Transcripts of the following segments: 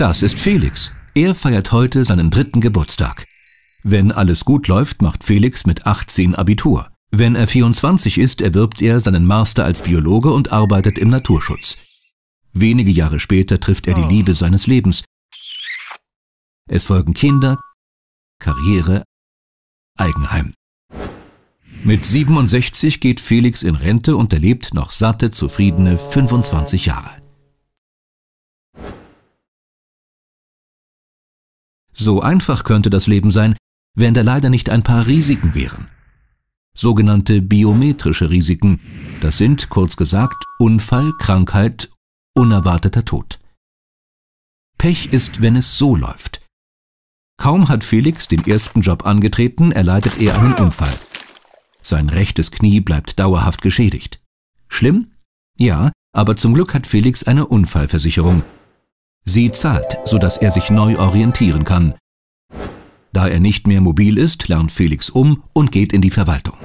Das ist Felix. Er feiert heute seinen dritten Geburtstag. Wenn alles gut läuft, macht Felix mit 18 Abitur. Wenn er 24 ist, erwirbt er seinen Master als Biologe und arbeitet im Naturschutz. Wenige Jahre später trifft er die oh. Liebe seines Lebens. Es folgen Kinder, Karriere, Eigenheim. Mit 67 geht Felix in Rente und erlebt noch satte, zufriedene 25 Jahre. So einfach könnte das Leben sein, wenn da leider nicht ein paar Risiken wären. Sogenannte biometrische Risiken, das sind, kurz gesagt, Unfall, Krankheit, unerwarteter Tod. Pech ist, wenn es so läuft. Kaum hat Felix den ersten Job angetreten, erleidet er einen Unfall. Sein rechtes Knie bleibt dauerhaft geschädigt. Schlimm? Ja, aber zum Glück hat Felix eine Unfallversicherung, Sie zahlt, sodass er sich neu orientieren kann. Da er nicht mehr mobil ist, lernt Felix um und geht in die Verwaltung.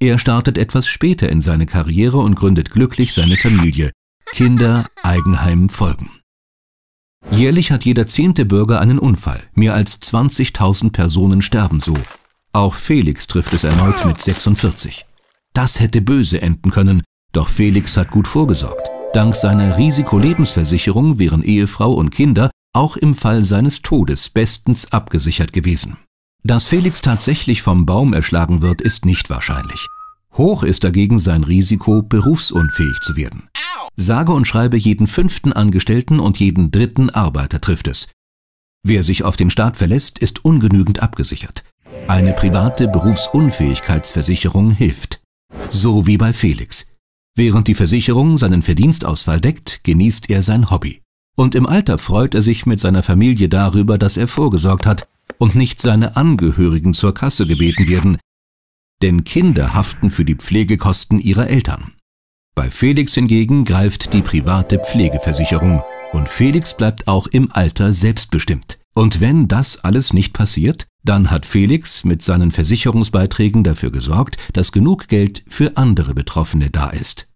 Er startet etwas später in seine Karriere und gründet glücklich seine Familie. Kinder, Eigenheim folgen. Jährlich hat jeder zehnte Bürger einen Unfall. Mehr als 20.000 Personen sterben so. Auch Felix trifft es erneut mit 46. Das hätte böse enden können, doch Felix hat gut vorgesorgt. Dank seiner Risikolebensversicherung wären Ehefrau und Kinder auch im Fall seines Todes bestens abgesichert gewesen. Dass Felix tatsächlich vom Baum erschlagen wird, ist nicht wahrscheinlich. Hoch ist dagegen sein Risiko, berufsunfähig zu werden. Sage und schreibe jeden fünften Angestellten und jeden dritten Arbeiter trifft es. Wer sich auf den Staat verlässt, ist ungenügend abgesichert. Eine private Berufsunfähigkeitsversicherung hilft. So wie bei Felix. Während die Versicherung seinen Verdienstausfall deckt, genießt er sein Hobby. Und im Alter freut er sich mit seiner Familie darüber, dass er vorgesorgt hat und nicht seine Angehörigen zur Kasse gebeten werden, denn Kinder haften für die Pflegekosten ihrer Eltern. Bei Felix hingegen greift die private Pflegeversicherung und Felix bleibt auch im Alter selbstbestimmt. Und wenn das alles nicht passiert, dann hat Felix mit seinen Versicherungsbeiträgen dafür gesorgt, dass genug Geld für andere Betroffene da ist.